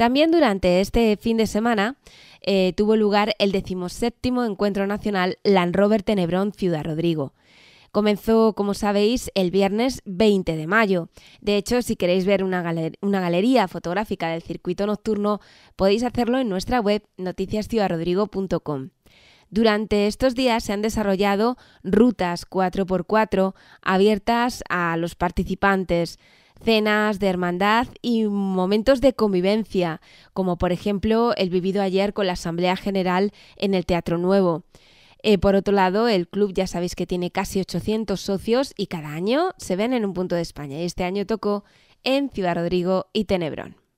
También durante este fin de semana eh, tuvo lugar el decimoséptimo Encuentro Nacional Land Rover Tenebrón Ciudad Rodrigo. Comenzó, como sabéis, el viernes 20 de mayo. De hecho, si queréis ver una, galería fotográfica del circuito nocturno, podéis hacerlo en nuestra web noticiasciudadrodrigo.com. Durante estos días se han desarrollado rutas 4x4 abiertas a los participantes cenas de hermandad y momentos de convivencia, como por ejemplo el vivido ayer con la Asamblea General en el Teatro Nuevo. Eh, por otro lado, el club ya sabéis que tiene casi 800 socios y cada año se ven en un punto de España. Y este año tocó en Ciudad Rodrigo y Tenebrón.